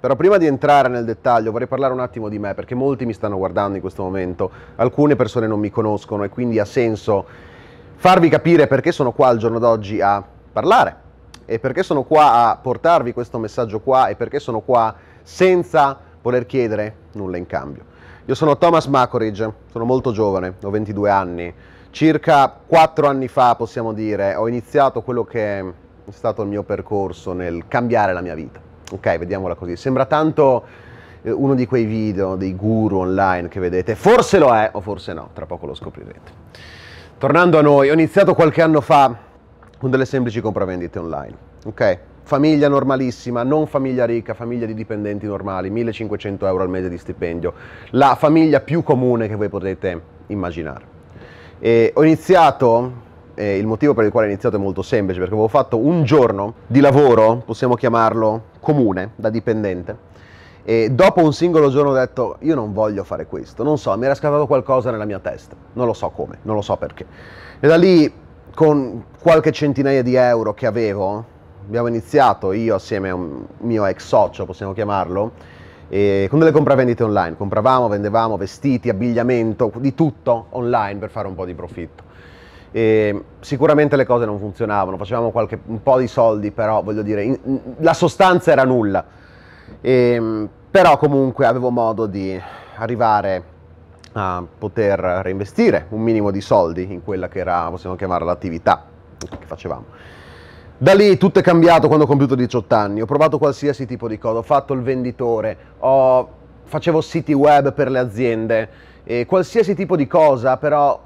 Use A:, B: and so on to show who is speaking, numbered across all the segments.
A: Però prima di entrare nel dettaglio vorrei parlare un attimo di me perché molti mi stanno guardando in questo momento, alcune persone non mi conoscono e quindi ha senso farvi capire perché sono qua al giorno d'oggi a parlare e perché sono qua a portarvi questo messaggio qua e perché sono qua senza voler chiedere nulla in cambio. Io sono Thomas Macoridge, sono molto giovane, ho 22 anni. Circa 4 anni fa, possiamo dire, ho iniziato quello che è stato il mio percorso nel cambiare la mia vita. Ok, vediamola così. Sembra tanto eh, uno di quei video dei guru online che vedete. Forse lo è o forse no, tra poco lo scoprirete. Tornando a noi, ho iniziato qualche anno fa con delle semplici compravendite online. Ok? Famiglia normalissima, non famiglia ricca, famiglia di dipendenti normali, 1500 euro al mese di stipendio, la famiglia più comune che voi potete immaginare. E ho iniziato e il motivo per il quale ho iniziato è molto semplice, perché avevo fatto un giorno di lavoro, possiamo chiamarlo comune da dipendente. E dopo un singolo giorno ho detto io non voglio fare questo, non so, mi era scattato qualcosa nella mia testa, non lo so come, non lo so perché. E da lì con qualche centinaia di euro che avevo abbiamo iniziato io assieme a un mio ex socio, possiamo chiamarlo, con delle compravendite online, compravamo, vendevamo vestiti, abbigliamento, di tutto online per fare un po' di profitto. E sicuramente le cose non funzionavano, facevamo qualche, un po' di soldi, però voglio dire, in, la sostanza era nulla. E, ehm, però comunque avevo modo di arrivare a poter reinvestire un minimo di soldi in quella che era, possiamo chiamare, l'attività che facevamo. Da lì tutto è cambiato quando ho compiuto 18 anni, ho provato qualsiasi tipo di cosa, ho fatto il venditore, ho, facevo siti web per le aziende, qualsiasi tipo di cosa, però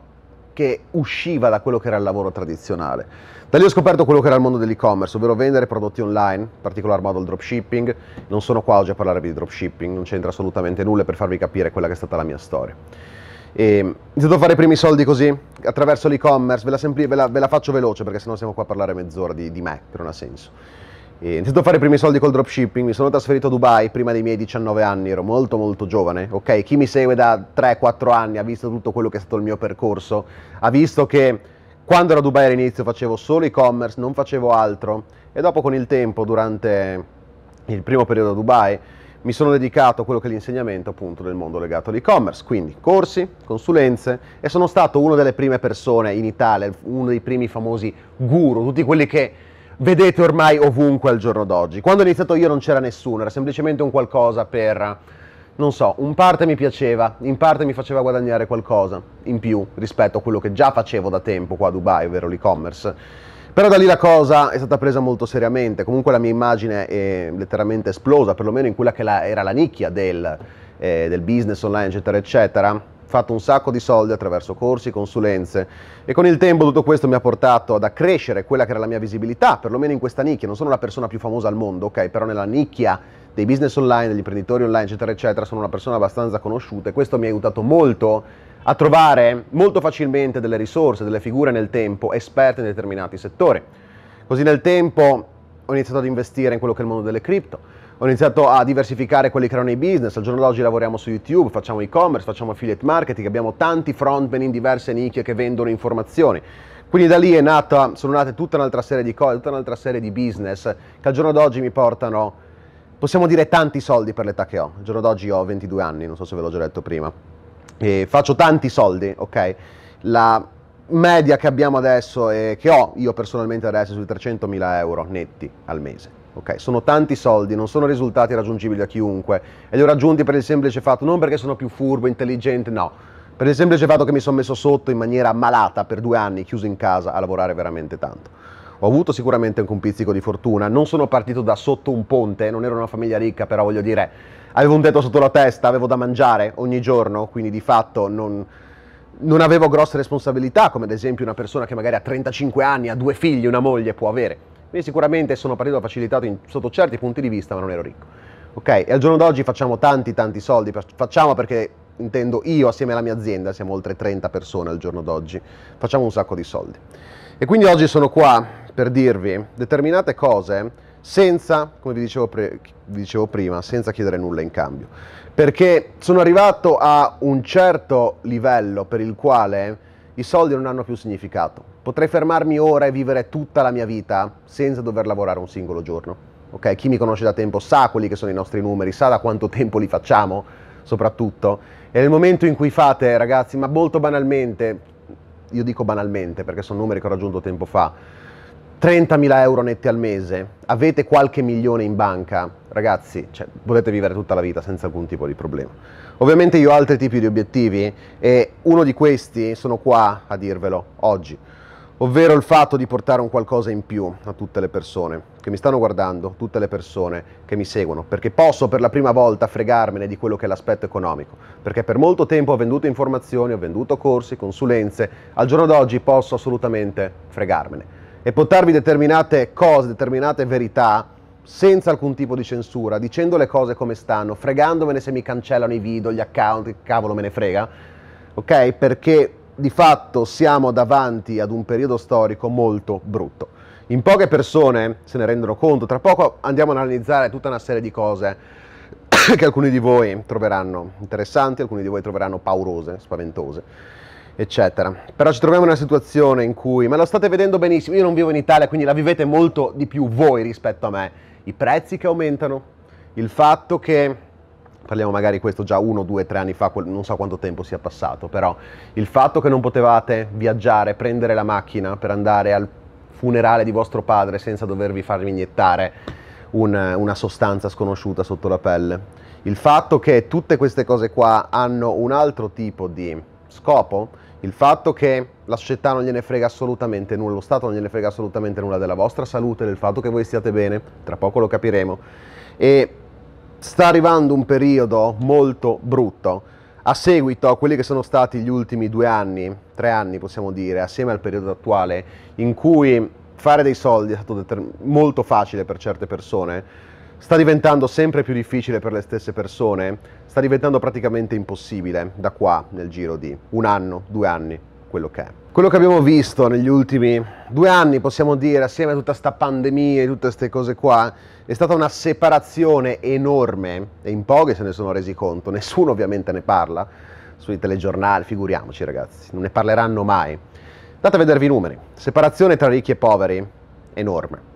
A: che usciva da quello che era il lavoro tradizionale. Da lì ho scoperto quello che era il mondo dell'e-commerce, ovvero vendere prodotti online, in particolar modo il dropshipping. Non sono qua oggi a parlare di dropshipping, non c'entra assolutamente nulla per farvi capire quella che è stata la mia storia. E, ho iniziato a fare i primi soldi così, attraverso l'e-commerce, ve la, sempli- ve la, ve la faccio veloce perché sennò siamo qua a parlare mezz'ora di, di me, che non ha senso. E ho iniziato a fare i primi soldi col dropshipping, mi sono trasferito a Dubai prima dei miei 19 anni, ero molto molto giovane, ok? Chi mi segue da 3-4 anni ha visto tutto quello che è stato il mio percorso, ha visto che quando ero a Dubai all'inizio facevo solo e-commerce, non facevo altro e dopo con il tempo, durante il primo periodo a Dubai, mi sono dedicato a quello che è l'insegnamento appunto del mondo legato all'e-commerce, quindi corsi, consulenze e sono stato una delle prime persone in Italia, uno dei primi famosi guru, tutti quelli che vedete ormai ovunque al giorno d'oggi. Quando ho iniziato io non c'era nessuno, era semplicemente un qualcosa per, non so, in parte mi piaceva, in parte mi faceva guadagnare qualcosa in più rispetto a quello che già facevo da tempo qua a Dubai, ovvero l'e-commerce. Però da lì la cosa è stata presa molto seriamente, comunque la mia immagine è letteralmente esplosa, perlomeno in quella che la, era la nicchia del, eh, del business online, eccetera, eccetera fatto un sacco di soldi attraverso corsi, consulenze e con il tempo tutto questo mi ha portato ad accrescere quella che era la mia visibilità, perlomeno in questa nicchia, non sono la persona più famosa al mondo, ok, però nella nicchia dei business online, degli imprenditori online, eccetera, eccetera, sono una persona abbastanza conosciuta e questo mi ha aiutato molto a trovare molto facilmente delle risorse, delle figure nel tempo, esperte in determinati settori. Così nel tempo ho iniziato ad investire in quello che è il mondo delle cripto, ho iniziato a diversificare quelli che erano i business, al giorno d'oggi lavoriamo su YouTube, facciamo e-commerce, facciamo affiliate marketing, abbiamo tanti frontman in diverse nicchie che vendono informazioni. Quindi da lì è nata, sono nate tutta un'altra serie di cose, tutta un'altra serie di business che al giorno d'oggi mi portano, possiamo dire, tanti soldi per l'età che ho. Al giorno d'oggi ho 22 anni, non so se ve l'ho già detto prima. E faccio tanti soldi, ok? La media che abbiamo adesso e che ho io personalmente adesso è sui 300.000 euro netti al mese Okay, sono tanti soldi, non sono risultati raggiungibili da chiunque e li ho raggiunti per il semplice fatto, non perché sono più furbo, intelligente, no, per il semplice fatto che mi sono messo sotto in maniera malata per due anni, chiuso in casa a lavorare veramente tanto. Ho avuto sicuramente anche un pizzico di fortuna, non sono partito da sotto un ponte, non ero una famiglia ricca, però voglio dire, avevo un tetto sotto la testa, avevo da mangiare ogni giorno, quindi di fatto non, non avevo grosse responsabilità, come ad esempio una persona che magari a 35 anni ha due figli, una moglie può avere quindi sicuramente sono partito facilitato in, sotto certi punti di vista, ma non ero ricco. Ok, e al giorno d'oggi facciamo tanti tanti soldi, facciamo perché intendo io assieme alla mia azienda, siamo oltre 30 persone al giorno d'oggi, facciamo un sacco di soldi. E quindi oggi sono qua per dirvi determinate cose senza, come vi dicevo, pre- vi dicevo prima, senza chiedere nulla in cambio. Perché sono arrivato a un certo livello per il quale i soldi non hanno più significato. Potrei fermarmi ora e vivere tutta la mia vita senza dover lavorare un singolo giorno. Ok, Chi mi conosce da tempo sa quelli che sono i nostri numeri, sa da quanto tempo li facciamo, soprattutto. E nel momento in cui fate, ragazzi, ma molto banalmente, io dico banalmente perché sono numeri che ho raggiunto tempo fa, 30.000 euro netti al mese, avete qualche milione in banca, ragazzi, cioè, potete vivere tutta la vita senza alcun tipo di problema. Ovviamente io ho altri tipi di obiettivi e uno di questi sono qua a dirvelo oggi ovvero il fatto di portare un qualcosa in più a tutte le persone che mi stanno guardando, tutte le persone che mi seguono, perché posso per la prima volta fregarmene di quello che è l'aspetto economico, perché per molto tempo ho venduto informazioni, ho venduto corsi, consulenze, al giorno d'oggi posso assolutamente fregarmene e portarvi determinate cose, determinate verità senza alcun tipo di censura, dicendo le cose come stanno, fregandomene se mi cancellano i video, gli account, che cavolo me ne frega, ok? Perché di fatto siamo davanti ad un periodo storico molto brutto. In poche persone se ne rendono conto, tra poco andiamo ad analizzare tutta una serie di cose che alcuni di voi troveranno interessanti, alcuni di voi troveranno paurose, spaventose, eccetera. Però ci troviamo in una situazione in cui, ma lo state vedendo benissimo, io non vivo in Italia, quindi la vivete molto di più voi rispetto a me. I prezzi che aumentano, il fatto che parliamo magari di questo già uno, due, tre anni fa, non so quanto tempo sia passato, però il fatto che non potevate viaggiare, prendere la macchina per andare al funerale di vostro padre senza dovervi farvi iniettare un, una sostanza sconosciuta sotto la pelle, il fatto che tutte queste cose qua hanno un altro tipo di scopo, il fatto che la società non gliene frega assolutamente nulla, lo Stato non gliene frega assolutamente nulla della vostra salute, del fatto che voi stiate bene, tra poco lo capiremo, e sta arrivando un periodo molto brutto a seguito a quelli che sono stati gli ultimi due anni, tre anni possiamo dire, assieme al periodo attuale, in cui fare dei soldi è stato molto facile per certe persone, sta diventando sempre più difficile per le stesse persone, sta diventando praticamente impossibile da qua nel giro di un anno, due anni, quello che è quello che abbiamo visto negli ultimi due anni, possiamo dire, assieme a tutta questa pandemia e tutte queste cose qua, è stata una separazione enorme e in pochi se ne sono resi conto, nessuno ovviamente ne parla sui telegiornali, figuriamoci ragazzi, non ne parleranno mai. Andate a vedervi i numeri, separazione tra ricchi e poveri, enorme.